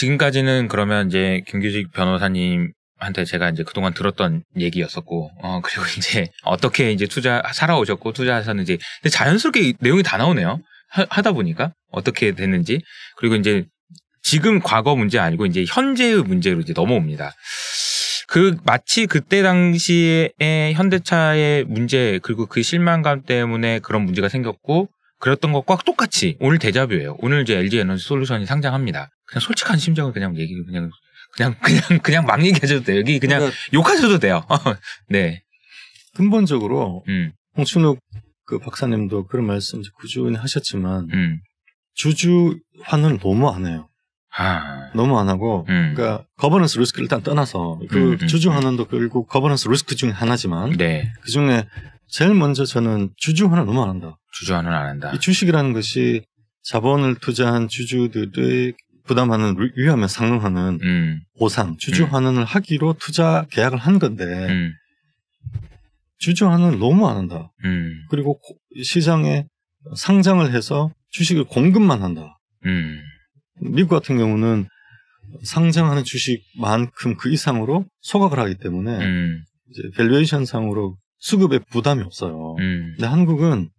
지금까지는 그러면 이제 김규식 변호사님 한테 제가 이제 그동안 들었던 얘기였었고, 어, 그리고 이제 어떻게 이제 투자, 살아오셨고, 투자하셨는지. 근데 자연스럽게 내용이 다 나오네요. 하, 하다 보니까. 어떻게 됐는지. 그리고 이제 지금 과거 문제 아니고 이제 현재의 문제로 이제 넘어옵니다. 그 마치 그때 당시에 현대차의 문제 그리고 그 실망감 때문에 그런 문제가 생겼고 그랬던 것과 똑같이 오늘 대자뷰예요. 오늘 이제 LG 에너지 솔루션이 상장합니다. 그냥 솔직한 심정을 그냥 얘기 그냥 그냥 그냥 그냥 막 얘기하셔도 돼요. 여기 그냥 그러니까 욕하셔도 돼요. 네. 근본적으로 음. 홍춘욱 그 박사님도 그런 말씀 꾸준히 하셨지만 음. 주주 환원을 너무 안 해요. 아. 너무 안 하고 음. 그러니까 거버넌스 리스크를 일단 떠나서 그 주주 환원도 결국 거버넌스 리스크 중에 하나지만 네. 그 중에 제일 먼저 저는 주주 환원 너무 안 한다. 주주 환원 안 한다. 이 주식이라는 것이 자본을 투자한 주주들의 부담하는 위험에 상응하는 음. 보상 주주 환원을 음. 하기로 투자 계약을 한 건데 음. 주주 환원 너무 안 한다. 음. 그리고 시장에 상장을 해서 주식을 공급만 한다. 미국 같은 경우는 상장하는 주식만큼 그 이상으로 소각을 하기 때문에 음. 이제 밸류에이션 상으로 수급에 부담이 없어요. 음. 근데 한국은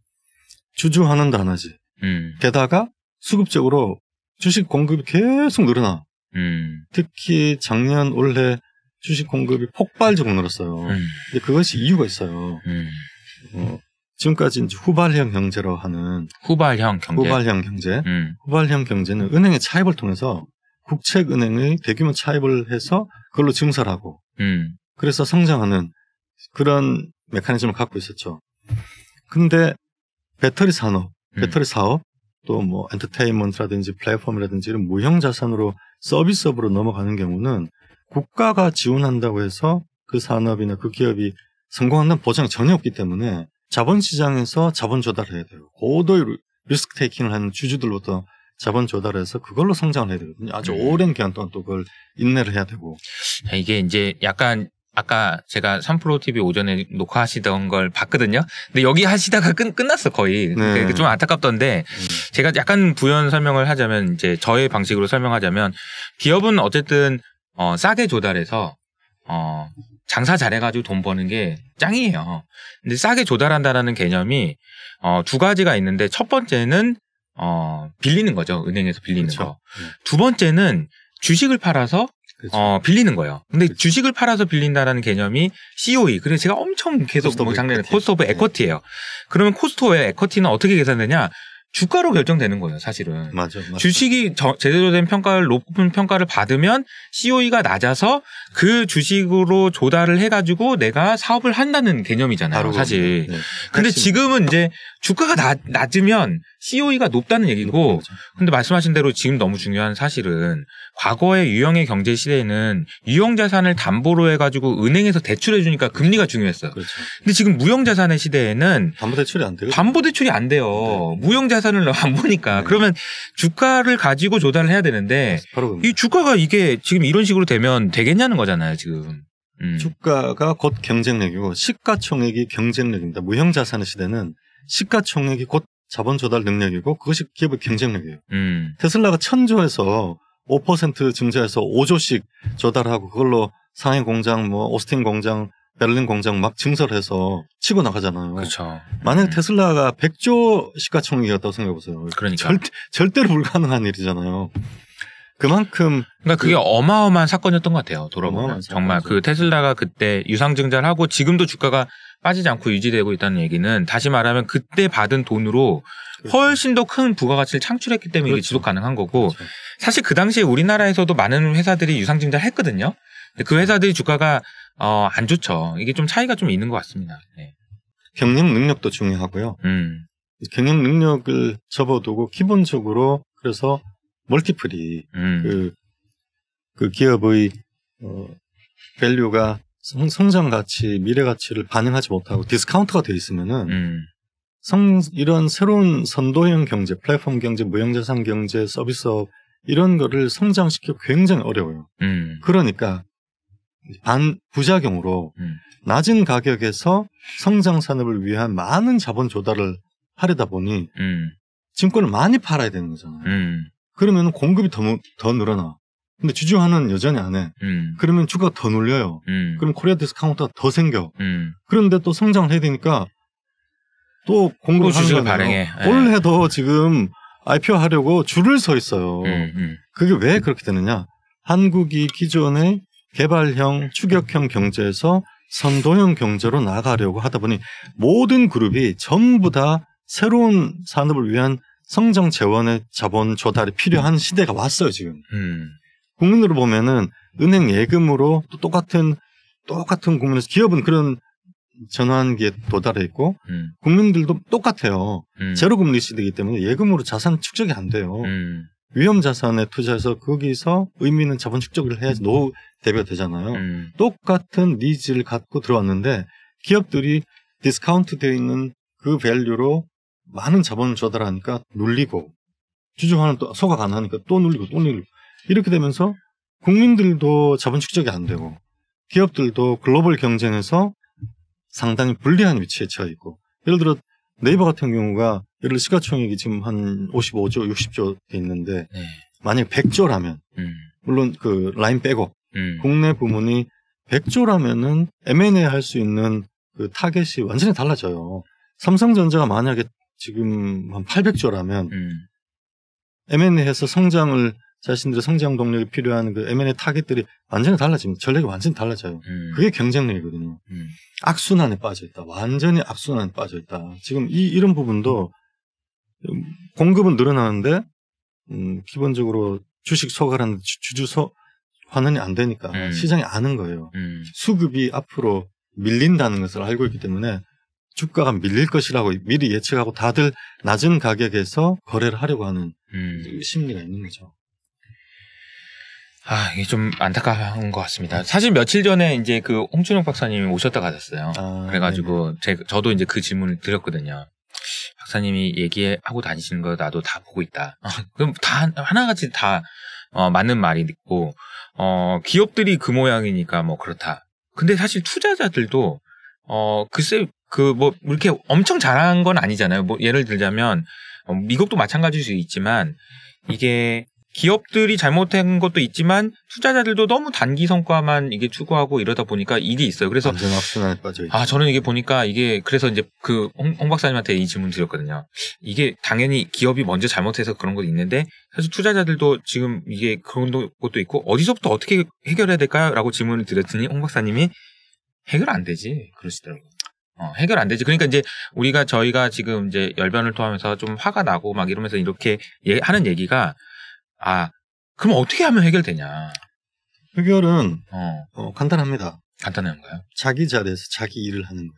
주주 환원도 안하지 음. 게다가 수급적으로 주식 공급이 계속 늘어나. 음. 특히 작년 올해 주식 공급이 폭발적으로 늘었어요. 음. 근데 그것이 이유가 있어요. 음. 어, 지금까지 이제 후발형 경제로 하는 후발형 경제. 후발형 경제. 음. 후발형 경제는 은행의 차입을 통해서 국책은행의 대규모 차입을 해서 그걸로 증설하고 음. 그래서 성장하는 그런 메커니즘을 갖고 있었죠. 근데 배터리 산업, 음. 배터리 사업 또뭐 엔터테인먼트라든지 플랫폼이라든지 이런 무형 자산으로 서비스업으로 넘어가는 경우는 국가가 지원한다고 해서 그 산업이나 그 기업이 성공한다는 보장이 전혀 없기 때문에 자본시장에서 자본 조달해야 돼요. 고도의 리스크 테이킹을 하는 주주들로부터 자본 조달해서 그걸로 성장을 해야 되거든요. 아주 네. 오랜 기간 동안 또 그걸 인내를 해야 되고. 아, 이게 이제 약간 아까 제가 3프로 TV 오전에 녹화하시던 걸 봤거든요. 근데 여기 하시다가 끝, 끝났어 거의. 네. 좀 안타깝던데 제가 약간 부연 설명을 하자면 이제 저의 방식으로 설명하자면 기업은 어쨌든 어, 싸게 조달해서 어, 장사 잘해가지고 돈 버는 게 짱이에요. 근데 싸게 조달한다라는 개념이 어, 두 가지가 있는데 첫 번째는 어, 빌리는 거죠. 은행에서 빌리는 그렇죠. 거. 두 번째는 주식을 팔아서 그렇죠. 어, 빌리는 거예요. 근데 그렇죠. 주식을 팔아서 빌린다라는 개념이 COE. 그래서 제가 엄청 계속 뭐 장르는 코스트 오브 뭐 네. 에쿼티예요. 그러면 코스트 오브 에쿼티는 어떻게 계산되냐? 주가로 결정되는 거예요, 사실은. 맞아, 맞아. 주식이 저, 제대로 된 평가를 높은 평가를 받으면 COE가 낮아서 그 주식으로 조달을 해가지고 내가 사업을 한다는 개념이잖아요, 사실. 네. 근데 핵심. 지금은 이제 주가가 낮, 낮으면 COE가 높다는 얘기고 근데 말씀하신 대로 지금 너무 중요한 사실은 과거의 유형의 경제 시대에는 유형 자산을 담보로 해 가지고 은행에서 대출해 주니까 금리가 중요했어요. 그렇죠. 근데 지금 무형 자산의 시대에는 담보 대출이 안 돼요. 담보 대출이 안 돼요. 네. 무형 자산을 안 보니까 네. 그러면 주가를 가지고 조달을 해야 되는데 이 주가가 이게 지금 이런 식으로 되면 되겠냐는 거잖아요, 지금. 음. 주가가 곧 경쟁력이고 시가총액이 경쟁력입니다. 무형 자산의 시대는 시가총액이 곧 자본 조달 능력이고 그것이 기업의 경쟁력이에요. 음. 테슬라가 천조에서 5% 증자해서 5조씩 조달하고 그걸로 상해 공장, 뭐 오스틴 공장, 베를린 공장 막 증설해서 치고 나가잖아요. 그렇죠. 만약 음. 테슬라가 100조 시가총액이었다고 생각해 보세요. 그러니까 절대, 절대로 불가능한 일이잖아요. 그만큼 그러니까 그게 그, 어마어마한 사건이었던 것 같아요. 돌아보면 정말 사건이죠. 그 테슬라가 그때 유상증자를 하고 지금도 주가가 빠지지 않고 유지되고 있다는 얘기는 다시 말하면 그때 받은 돈으로 그렇죠. 훨씬 더 큰 부가가치를 창출했기 때문에 그렇죠. 이게 지속 가능한 거고 그렇죠. 사실 그 당시에 우리나라에서도 많은 회사들이 유상증자를 했거든요. 근데 그 회사들이 주가가 어, 안 좋죠. 이게 좀 차이가 좀 있는 것 같습니다. 네. 경영 능력도 중요하고요. 음. 경영 능력을 접어두고 기본적으로 그래서 멀티플이 음. 그, 그 기업의 어, 밸류가 성, 성장 가치, 미래 가치를 반영하지 못하고 디스카운트가 되어 있으면은 음. 성, 이런 새로운 선도형 경제, 플랫폼 경제, 무형자산 경제, 서비스업 이런 거를 성장시키기 굉장히 어려워요. 음. 그러니까 반 부작용으로 음. 낮은 가격에서 성장 산업을 위한 많은 자본 조달을 하려다 보니 음. 증권을 많이 팔아야 되는 거잖아요. 음. 그러면 공급이 더, 더 늘어나. 근데 주주화는 여전히 안 해. 음. 그러면 주가 더 눌려요. 음. 그럼 코리아 디스카운트가 더 생겨. 음. 그런데 또 성장을 해야 되니까 또 공급을 주주를 하는 발행해. 원래도 예. 지금 IPO 하려고 줄을 서 있어요. 음, 음. 그게 왜 그렇게 되느냐? 한국이 기존의 개발형, 추격형 경제에서 선도형 경제로 나가려고 하다 보니 모든 그룹이 전부 다 새로운 산업을 위한 성장 재원의 자본 조달이 필요한 시대가 왔어요 지금. 음. 국민으로 보면은 은행 예금으로 또 똑같은 똑같은 국민에서 기업은 그런 전환기에 도달했고 음. 국민들도 똑같아요. 음. 제로 금리 시대이기 때문에 예금으로 자산 축적이 안 돼요. 음. 위험 자산에 투자해서 거기서 의미 있는 자본 축적을 해야지 음. 노후 대비가 되잖아요. 음. 똑같은 니즈를 갖고 들어왔는데 기업들이 디스카운트 되어 있는 그 밸류로 많은 자본을 조달하니까 눌리고 주주화는 또 소각 안 하니까 또 눌리고 또 눌리고 이렇게 되면서 국민들도 자본 축적이 안 되고 기업들도 글로벌 경쟁에서 상당히 불리한 위치에 처해 있고 예를 들어 네이버 같은 경우가 예를 들어 시가총액이 지금 한 55조, 60조 돼 있는데 네. 만약 100조라면 음. 물론 그 라인 빼고 음. 국내 부문이 100조라면은 M&A 할 수 있는 그 타겟이 완전히 달라져요. 삼성전자가 만약에 지금 한 800조라면 음. M&A에서 성장을 자신들의 성장 동력이 필요한 그 M&A 타겟들이 완전히 달라집니다. 전략이 완전히 달라져요. 음. 그게 경쟁력이거든요. 음. 악순환에 빠져 있다. 완전히 악순환에 빠져 있다. 지금 이 이런 부분도 공급은 늘어나는데 음, 기본적으로 주식 소가라는 주주 소 환원이 안 되니까 음. 시장이 아는 거예요. 음. 수급이 앞으로 밀린다는 것을 알고 있기 때문에 주가가 밀릴 것이라고 미리 예측하고 다들 낮은 가격에서 거래를 하려고 하는 음. 심리가 있는 거죠. 아, 이게 좀 안타까운 것 같습니다. 사실 며칠 전에 이제 그 홍준영 박사님이 오셨다 가셨어요. 아, 그래가지고 제, 저도 이제 그 질문을 드렸거든요. 박사님이 얘기하고 다니시는 거 나도 다 보고 있다. 아, 그럼 다, 하나같이 다, 어, 맞는 말이 있고, 어, 기업들이 그 모양이니까 뭐 그렇다. 근데 사실 투자자들도, 어, 글쎄, 그뭐 이렇게 엄청 잘한 건 아니잖아요. 뭐 예를 들자면 어, 미국도 마찬가지일 수 있지만 이게 기업들이 잘못한 것도 있지만 투자자들도 너무 단기 성과만 이게 추구하고 이러다 보니까 일이 있어요. 그래서 악순환에 빠져 아 저는 이게 보니까 이게 그래서 이제 그홍 홍 박사님한테 이 질문 드렸거든요. 이게 당연히 기업이 먼저 잘못해서 그런 것도 있는데 사실 투자자들도 지금 이게 그런 것도 있고 어디서부터 어떻게 해결해야 될까요?라고 질문을 드렸더니 홍 박사님이 해결 안 되지 그러시더라고요. 어, 해결 안 되지. 그러니까 이제 우리가 저희가 지금 이제 열변을 통하면서좀 화가 나고 막 이러면서 이렇게 예, 하는 얘기가 아 그럼 어떻게 하면 해결되냐? 해결은 어, 어 간단합니다. 간단한가요? 자기 자리에서 자기 일을 하는 거예요.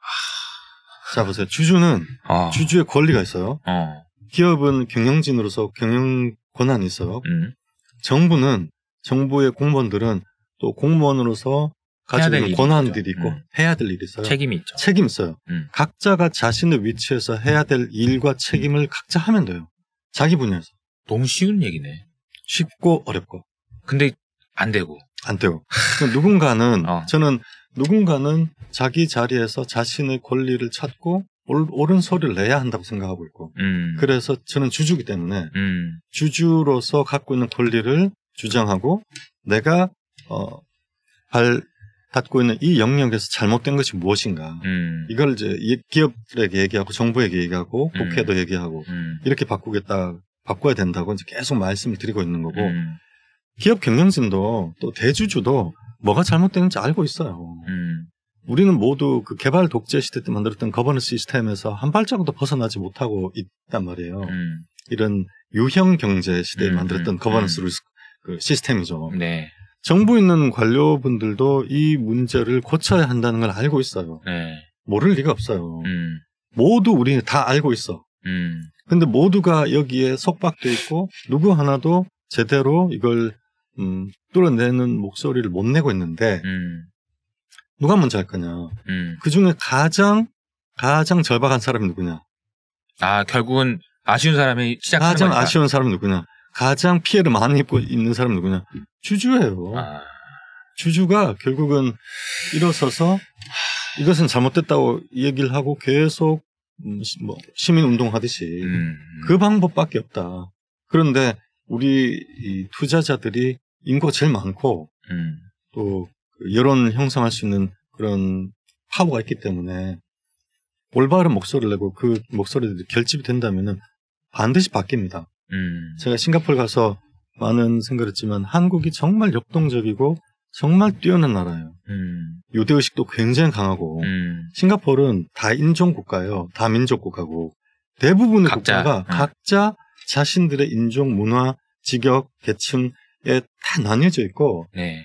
아... 자 보세요. 주주는 어. 주주의 권리가 있어요. 어. 기업은 경영진으로서 경영 권한이 있어요. 음. 정부는 정부의 공무원들은 또 공무원으로서 가지고 있는 권한들이 있고 음. 해야 될 일이 있어요. 책임이 있죠. 책임 있어요. 음. 각자가 자신의 위치에서 해야 될 일과 책임을 각자 하면 돼요. 자기 분야에서. 너무 쉬운 얘기네. 쉽고 어렵고. 근데 안 되고. 안 되고. 그러니까 누군가는 어. 저는 누군가는 자기 자리에서 자신의 권리를 찾고 옳은 소리를 내야 한다고 생각하고 있고. 음. 그래서 저는 주주기 때문에 음. 주주로서 갖고 있는 권리를 주장하고 내가 어, 발 갖고 있는 이 영역에서 잘못된 것이 무엇인가. 음. 이걸 이제 기업들에게 얘기하고 정부에게 얘기하고 국회도 음. 얘기하고 음. 이렇게 바꾸겠다, 바꿔야 된다고 이제 계속 말씀을 드리고 있는 거고 음. 기업 경영진도 또 대주주도 뭐가 잘못됐는지 알고 있어요. 음. 우리는 모두 그 개발 독재 시대 때 만들었던 거버넌스 시스템에서 한 발자국도 벗어나지 못하고 있단 말이에요. 음. 이런 유형 경제 시대에 만들었던 거버넌스 그 시스템이죠. 네. 정부 있는 관료분들도 이 문제를 고쳐야 한다는 걸 알고 있어요. 네. 모를 리가 없어요. 음. 모두 우리는 다 알고 있어. 음. 근데 모두가 여기에 속박돼 있고 누구 하나도 제대로 이걸 음, 뚫어내는 목소리를 못 내고 있는데 음. 누가 먼저 할 거냐? 음. 그 중에 가장 가장 절박한 사람이 누구냐? 아 결국은 아쉬운 사람이 시작하는 가장 거니까. 아쉬운 사람이 누구냐? 가장 피해를 많이 입고 있는 사람이 누구냐? 주주예요. 아. 주주가 결국은 일어서서 이것은 잘못됐다고 얘기를 하고 계속 뭐 시민 운동하듯이 음, 음. 그 방법밖에 없다. 그런데 우리 이 투자자들이 인구가 제일 많고 음. 또 여론 형성할 수 있는 그런 파워가 있기 때문에 올바른 목소리를 내고 그 목소리들이 결집이 된다면 반드시 바뀝니다. 음. 제가 싱가포르 가서 많은 생각을 했지만 한국이 정말 역동적이고 정말 뛰어난 나라예요. 음. 유대의식도 굉장히 강하고 음. 싱가포르는 다인종 국가예요. 다민족 국가고 대부분의 각자, 국가가 음. 각자 자신들의 인종, 문화, 직역, 계층에 다 나뉘어져 있고 네.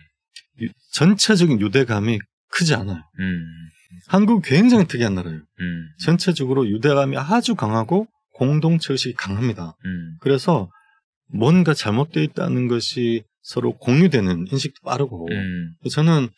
유, 전체적인 유대감이 크지 않아요. 음. 한국 굉장히 특이한 나라예요. 음. 전체적으로 유대감이 아주 강하고 공동체 의식이 강합니다. 음. 그래서 뭔가 잘못되어 있다는 것이 서로 공유되는 인식도 빠르고 음. 저는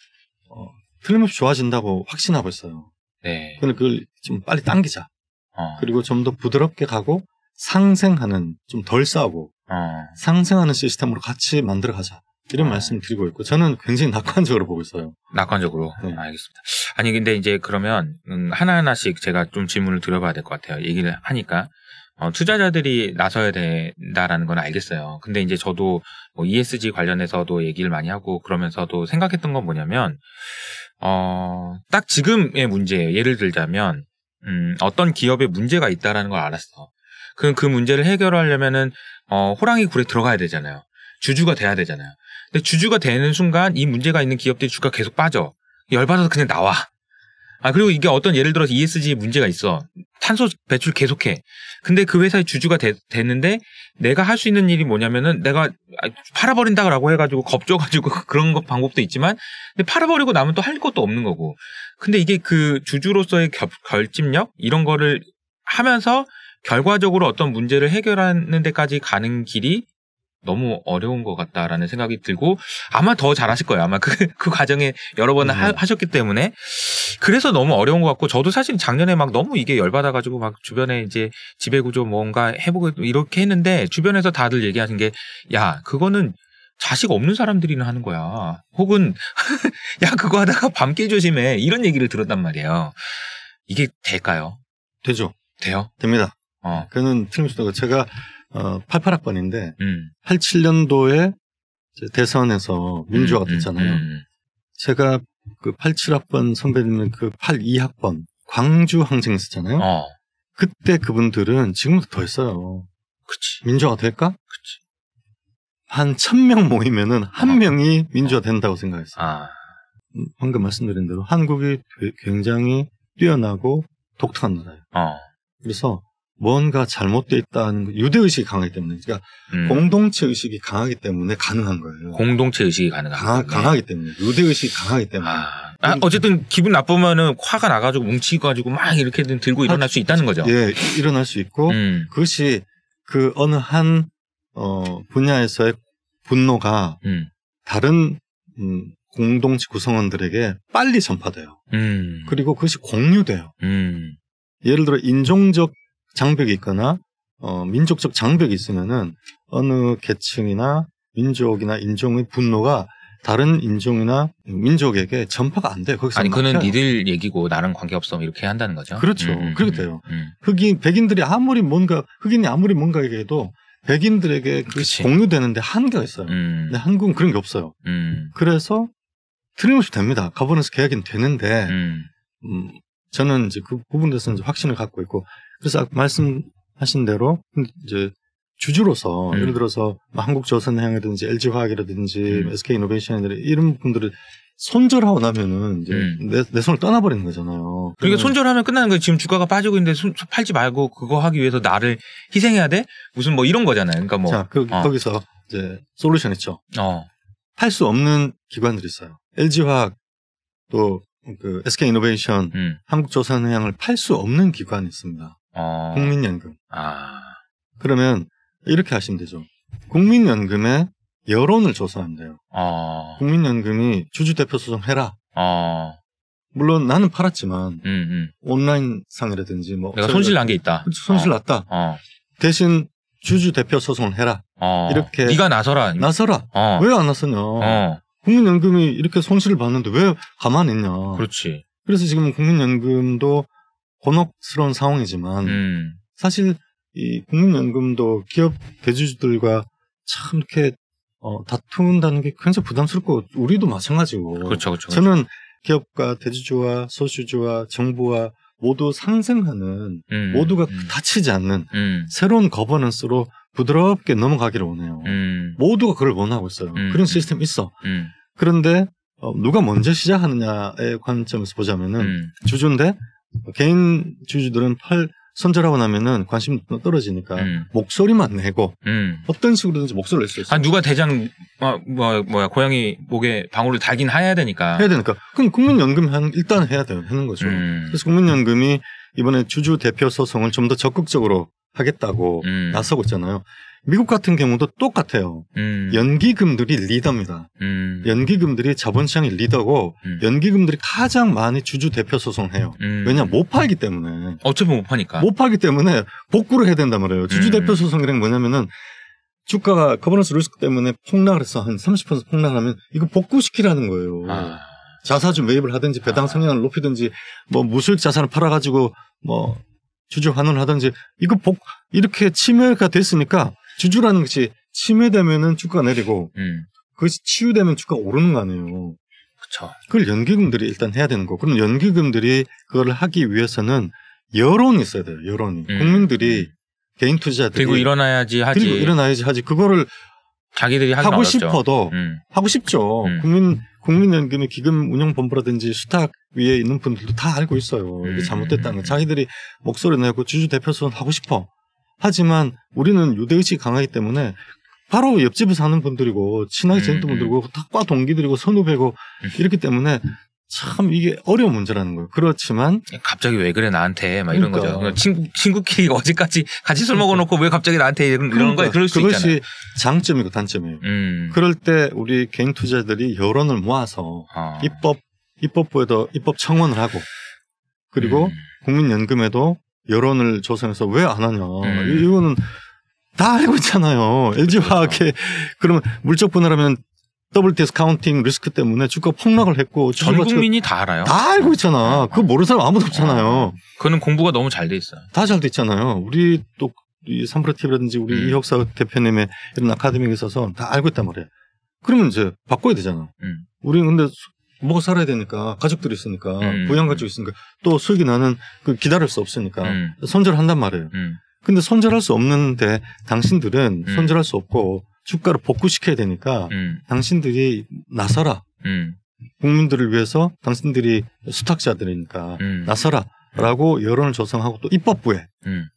어, 틀림없이 좋아진다고 확신하고 있어요. 네. 근데 그걸 좀 빨리 당기자. 어. 그리고 좀 더 부드럽게 가고 상생하는 좀 덜 싸우고 어. 상생하는 시스템으로 같이 만들어 가자. 이런 어. 말씀 드리고 있고 저는 굉장히 낙관적으로 보고 있어요. 낙관적으로 네. 알겠습니다. 아니 근데 이제 그러면 음, 하나 하나씩 제가 좀 질문을 드려봐야 될 것 같아요. 얘기를 하니까 어, 투자자들이 나서야 된다라는 건 알겠어요. 근데 이제 저도 뭐 ESG 관련해서도 얘기를 많이 하고 그러면서도 생각했던 건 뭐냐면 어, 딱 지금의 문제예요. 예를 들자면 음, 어떤 기업에 문제가 있다라는 걸 알았어. 그럼 그 문제를 해결하려면은 어, 호랑이 굴에 들어가야 되잖아요. 주주가 돼야 되잖아요. 근데 주주가 되는 순간 이 문제가 있는 기업들이 주가 계속 빠져. 열받아서 그냥 나와. 아 그리고 이게 어떤 예를 들어서 ESG 문제가 있어. 탄소 배출 계속해. 근데 그 회사의 주주가 되, 됐는데 내가 할 수 있는 일이 뭐냐면은 내가 팔아버린다라고 해가지고 겁줘가지고 그런 것 방법도 있지만 근데 팔아버리고 나면 또 할 것도 없는 거고. 근데 이게 그 주주로서의 겹, 결집력 이런 거를 하면서 결과적으로 어떤 문제를 해결하는 데까지 가는 길이 너무 어려운 것 같다라는 생각이 들고 아마 더 잘하실 거예요. 아마 그, 그 과정에 여러 번 음. 하, 하셨기 때문에 그래서 너무 어려운 것 같고 저도 사실 작년에 막 너무 이게 열받아가지고 막 주변에 이제 지배구조 뭔가 해보고 이렇게 했는데 주변에서 다들 얘기하는 게 야 그거는 자식 없는 사람들이나 하는 거야. 혹은 야 그거 하다가 밤깨 조심해 이런 얘기를 들었단 말이에요. 이게 될까요? 되죠. 돼요? 됩니다. 어. 그는 틀림없이 제가 어, 88학번인데 음. 87년도에 대선에서 민주화가 음, 음, 됐잖아요. 음, 제가 그 87학번 선배님은 그 82학번 광주 항쟁 있었잖아요. 어. 그때 그분들은 지금도 더 했어요. 그치. 민주화 가 될까? 그치. 한천 명 모이면은 한 어. 명이 민주화 된다고 생각했어요. 아. 방금 말씀드린 대로 한국이 굉장히 뛰어나고 독특한 나라예요. 어. 그래서 뭔가 잘못돼 있다는 유대 의식이 강하기 때문에 그러니까 음. 공동체 의식이 강하기 때문에 가능한 거예요. 공동체 의식이 가능한 강, 강하기 때문에 유대 의식이 강하기 때문에. 아. 아, 어쨌든 기분 나쁘면은 화가 나가지고 뭉치가지고 막이렇게 들고 일어날 수 있다는 거죠. 예, 일어날 수 있고 음. 그것이 그 어느 한 어, 분야에서의 분노가 음. 다른 음, 공동체 구성원들에게 빨리 전파돼요. 음. 그리고 그것이 공유돼요. 음. 예를 들어 인종적 장벽이 있거나 어, 민족적 장벽이 있으면은 어느 계층이나 민족이나 인종의 분노가 다른 인종이나 민족에게 전파가 안 돼. 거기서 아니 그는 막혀 니들 얘기고 나랑 관계없어 이렇게 한다는 거죠. 그렇죠. 음, 음 그렇게 음, 돼요. 음. 흑인 백인들이 아무리 뭔가 흑인이 아무리 뭔가 얘기해도 백인들에게 그것이 공유되는데 한계가 있어요. 음. 근데 한국은 그런 게 없어요. 그래서 틀림없이 됩니다. 가버넌스 계약이 되는데 저는 이제 그 부분에서는 대해 확신을 갖고 있고 그래서 아까 말씀하신 대로 이제 주주로서 음. 예를 들어서 뭐 한국조선해양이라든지 LG화학이라든지 음. SK이노베이션 이런 분들을 손절하고 나면은 이제 음. 내, 내, 손을 떠나버리는 거잖아요. 그러니까 손절하면 끝나는 거예요. 지금 주가가 빠지고 있는데 손, 팔지 말고 그거 하기 위해서 나를 희생해야 돼? 무슨 뭐 이런 거잖아요. 그러니까 뭐. 자, 그, 어. 거기서 이제 솔루션 했죠. 어. 팔 수 없는 기관들이 있어요. LG화학 또그 SK이노베이션, 음. 한국조선해양을 팔 수 없는 기관이 있습니다. 어... 국민연금. 아. 그러면 이렇게 하시면 되죠. 국민연금에 여론을 조사한대요. 어... 국민연금이 주주대표 소송 해라. 어... 물론 나는 팔았지만 음, 음. 온라인 상이라든지 뭐 내가 손실 난 게 있다. 손실 어. 났다. 어. 대신 주주 대표 소송을 해라. 어. 이렇게 네가 나서라. 나서라. 왜 안 나서냐? 국민연금이 이렇게 손실을 봤는데 왜 가만히 있냐? 그렇지. 그래서 지금 국민연금도 혼옥스러운 상황이지만 음. 사실 이 국민연금도 기업 대주주들과 참 이렇게 어, 다툰다는 게 굉장히 부담스럽고 우리도 마찬가지고. 그렇죠, 그렇죠. 그렇죠. 저는 기업과 대주주와 소주주와 정부와 모두 상생하는 음, 모두가 음. 다치지 않는 음. 새로운 거버넌스로 부드럽게 넘어가기를 원해요. 음. 모두가 그걸 원하고 있어요. 음. 그런 시스템 있어. 음. 그런데 어, 누가 먼저 시작하느냐의 관점에서 보자면은 주주인데 개인 주주들은 팔 손절하고 나면은 관심도 떨어지니까 음. 목소리만 내고 음. 어떤 식으로든지 목소리를 낼 수 있어요. 아 누가 대장 아, 뭐 뭐야 고양이 목에 방울을 달긴 해야 되니까. 해야 되니까. 그럼 국민연금 일단 해야 되는 거죠. 음. 그래서 국민연금이 이번에 주주 대표 소송을 좀 더 적극적으로 하겠다고 음. 나서고 있잖아요. 미국 같은 경우도 똑같아요. 음. 연기금들이 리더입니다. 음. 연기금들이 자본시장의 리더고 음. 연기금들이 가장 많이 주주 대표 소송해요. 음. 왜냐 못 팔기 때문에. 어차피 못 파니까. 못 팔기 때문에 복구를 해야 된단 말이에요. 주주 대표 음. 소송이란 뭐냐면은 주가가 커버넌스 리스크 때문에 폭락을 해서 한 30% 폭락하면 이거 복구시키라는 거예요. 아. 자사주 매입을 하든지 배당 성향을 높이든지 뭐 무수익 자산을 팔아가지고 뭐 주주 환원하든지 을 이거 복 이렇게 침해가 됐으니까 주주라는 것이 침해되면은 주가 내리고 음. 그것이 치유되면 주가 오르는 거 아니에요. 그렇 그걸 연기금들이 일단 해야 되는 거. 그럼 연기금들이 그걸 하기 위해서는 여론이 있어야 돼요. 여론이 음. 국민들이 개인 투자들이 들고 일어나야지 하지. 들고 일어나야지 하지. 그거를 자기들이 하고 어렵죠. 싶어도 음. 하고 싶죠. 음. 국민 국민연금의 기금 운영 본부라든지 수탁 위에 있는 분들도 다 알고 있어요. 이게 음. 잘못됐다는 거. 자기들이 목소리 내고 주주 대표선 하고 싶어. 하지만 우리는 유대 의식이 강하기 때문에 바로 옆집에 사는 분들이고 친하게 음, 지냈던 음. 분들고 탁과 동기들이고 선후배고 이렇기 때문에 참 이게 어려운 문제라는 거예요. 그렇지만 갑자기 왜 그래 나한테 막 이런 그러니까. 거죠. 친구 친구끼리 어제까지 같이 술 먹어놓고 왜 갑자기 나한테 이런 그러니까. 거야. 그럴 수 그것이 있잖아요. 장점이고 단점이에요. 음. 그럴 때 우리 개인 투자들이 여론을 모아서 어. 입법 입법부에도 입법 청원을 하고 그리고 음. 국민연금에도 여론을 조성해서 왜 안 하냐. 음. 이거는 다 알고 있잖아요. 그렇죠. LG화학에 그렇죠. 그러면 물적 분할하면 더블 디스카운팅 리스크 때문에 주가 폭락을 했고 전 국민이 다 알아요. 다 알고 있잖아. 그거 모르는 사람 아무도 없잖아요. 아, 그거는 공부가 너무 잘 돼 있어요. 다 잘 돼 있잖아요. 우리 또 삼프로 티 v 라든지 우리 음. 이혁사 대표님의 이런 아카데미에 있어서 다 알고 있단 말이에요. 그러면 이제 바꿔야 되잖아. 음. 우리 근데 먹고 살아야 되니까 가족들이 있으니까 음. 부양 가족 있으니까 또 수익이 나는 그 기다릴 수 없으니까 음. 손절한단 말이에요. 음. 근데 손절할 수 없는데 당신들은 음. 손절할 수 없고 주가를 복구시켜야 되니까 음. 당신들이 나서라. 음. 국민들을 위해서 당신들이 수탁자들이니까 음. 나서라라고 여론을 조성하고 또 입법부에 음.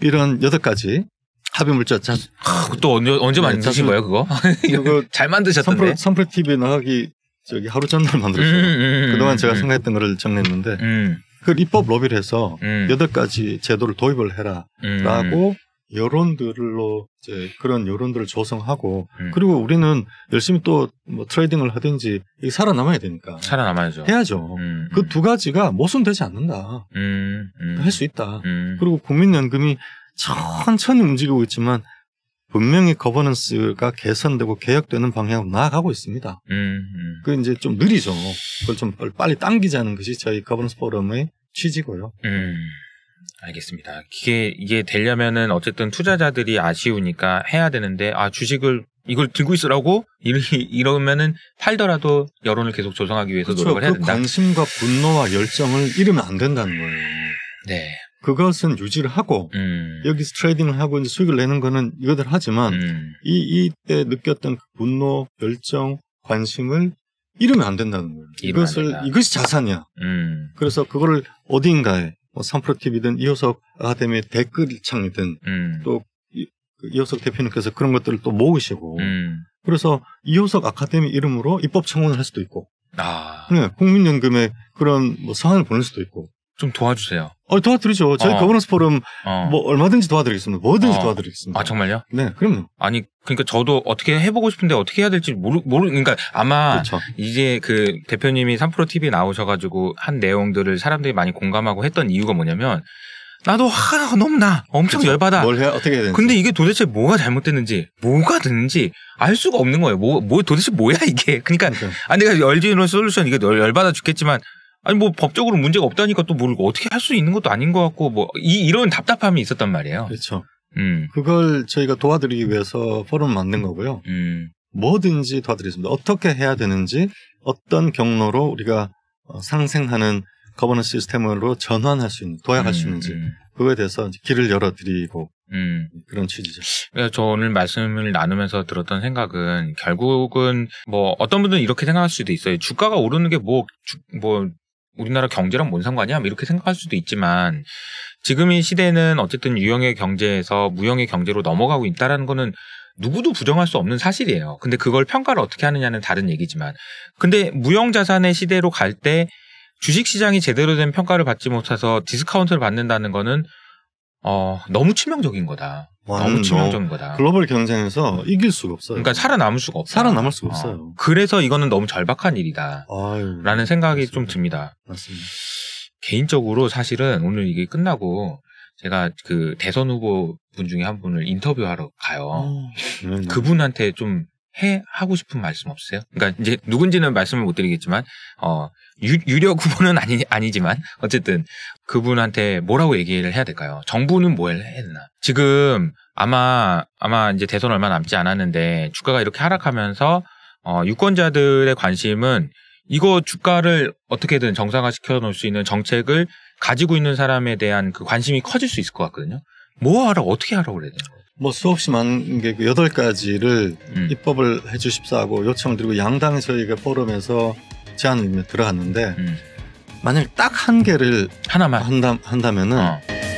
이런 여덟 가지 합의 물자 자, 아, 또 언제 언제 네, 만드신 거예요 그거? 이거 잘 만드셨던데. 선플 선풀 TV 나가기 저기 하루 전날 만들었어요. 음, 음, 그동안 제가 생각했던 거를 정리했는데 그 입법 로비를 해서 여덟 가지 제도를 도입을 해라라고 여론들로 이제 그런 여론들을 조성하고 음. 그리고 우리는 열심히 또뭐 트레이딩을 하든지 살아남아야 되니까 살아남아야죠 해야죠 음, 음. 그두 가지가 모순되지 않는다 음, 음. 할수 있다 음. 그리고 국민연금이 천천히 움직이고 있지만 분명히 거버넌스가 개선되고 개혁되는 방향으로 나아가고 있습니다. 그 이제 좀 느리죠. 그걸 좀 빨리 당기자는 것이 저희 거버넌스 포럼의 취지고요. 알겠습니다. 이게 이게 되려면은 어쨌든 투자자들이 아쉬우니까 해야 되는데 아 주식을 이걸 들고 있으라고 이러면은 팔더라도 여론을 계속 조성하기 위해서 그렇죠. 노력을 해야 그 된다. 그 관심과 분노와 열정을 잃으면 안 된다는 거예요. 네. 그것은 유지를 하고 음. 여기서 트레이딩을 하고 이제 수익을 내는 거는 이것들 하지만 음. 이 이 때 느꼈던 그 분노, 열정, 관심을 잃으면 안 된다는 거예요. 이것을 이것이 자산이야. 음. 그래서 그거를 어디인가에 뭐 삼프로TV든 이호석 아카데미 댓글창이든 음. 또 그 이호석 대표님께서 그런 것들을 또 모으시고 음. 그래서 이호석 아카데미 이름으로 입법 청원을 할 수도 있고 아. 네, 국민연금에 그런 뭐 사안을 보낼 수도 있고 좀 도와주세요. 어, 도와드리죠. 저희 어. 거버넌스 포럼 어. 뭐 얼마든지 도와드리겠습니다. 뭐든지 어. 도와드리겠습니다. 아 정말요? 네, 그럼요. 아니 그러니까 저도 어떻게 해보고 싶은데 어떻게 해야 될지 모르 모르 그러니까 아마 그렇 이제 그 대표님이 3프로 TV에 나오셔가지고 한 내용들을 사람들이 많이 공감하고 했던 이유가 뭐냐면 나도 화가 너무 나 엄청 그렇 열받아. 뭘 해? 야 어떻게 해야 되는지. 근데 이게 도대체 뭐가 잘못됐는지 뭐가 됐는지 알 수가 없는 거예요. 뭐뭐 뭐, 도대체 뭐야 이게. 그러니까 그렇죠. 아니 그러니까 열진 솔루션 이게 열받아 죽겠지만 아니 뭐 법적으로 문제가 없다니까 또 모르고 어떻게 할 수 있는 것도 아닌 것 같고 뭐 이, 이런 답답함이 있었단 말이에요. 그렇죠. 음. 그걸 저희가 도와드리기 위해서 포럼 만든 거고요. 음. 뭐든지 도와드리겠습니다. 어떻게 해야 되는지 어떤 경로로 우리가 어, 상생하는 거버넌스 시스템으로 전환할 수 있는 도약할 음, 수 있는지 음. 그거에 대해서 길을 열어드리고 음. 그런 취지죠. 저 오늘 말씀을 나누면서 들었던 생각은 결국은 뭐 어떤 분들은 이렇게 생각할 수도 있어요. 주가가 오르는 게뭐뭐 우리나라 경제랑 뭔 상관이야? 뭐 이렇게 생각할 수도 있지만 지금 이 시대는 어쨌든 유형의 경제에서 무형의 경제로 넘어가고 있다라는 거는 누구도 부정할 수 없는 사실이에요. 근데 그걸 평가를 어떻게 하느냐는 다른 얘기지만 근데 무형 자산의 시대로 갈 때 주식 시장이 제대로 된 평가를 받지 못해서 디스카운트를 받는다는 거는 어, 너무 치명적인 거다. 너무 음, 치명적인 어. 거다. 글로벌 경쟁에서 이길 수가 없어요. 그러니까 살아남을 수가 없어. 살아남을 수가 어. 없어요. 그래서 이거는 너무 절박한 일이다. 아유, 라는 생각이 맞습니다. 좀 듭니다. 맞습니다. 개인적으로 사실은 오늘 이게 끝나고 제가 그 대선 후보 분 중에 한 분을 인터뷰하러 가요. 오, 어. 네, 네. 그분한테 좀해 하고 싶은 말씀 없으세요? 그러니까 이제 누군지는 말씀을 못 드리겠지만 어 유, 유력 후보는 아니 아니지만 어쨌든 그분한테 뭐라고 얘기를 해야 될까요? 정부는 뭘 해야 되나? 지금 아마 아마 이제 대선 얼마 남지 않았는데 주가가 이렇게 하락하면서 어 유권자들의 관심은 이거 주가를 어떻게든 정상화 시켜 놓을 수 있는 정책을 가지고 있는 사람에 대한 그 관심이 커질 수 있을 것 같거든요. 뭐 하러 어떻게 하라고 그래야 되는 요뭐 수없이 많은 게 그 여덟 가지를 음. 입법을 해주십사 하고 요청드리고 을양당에서 포럼에서 제안을 들어갔는데 음. 만약 딱한 개를 하나만 한다, 한다면은 어.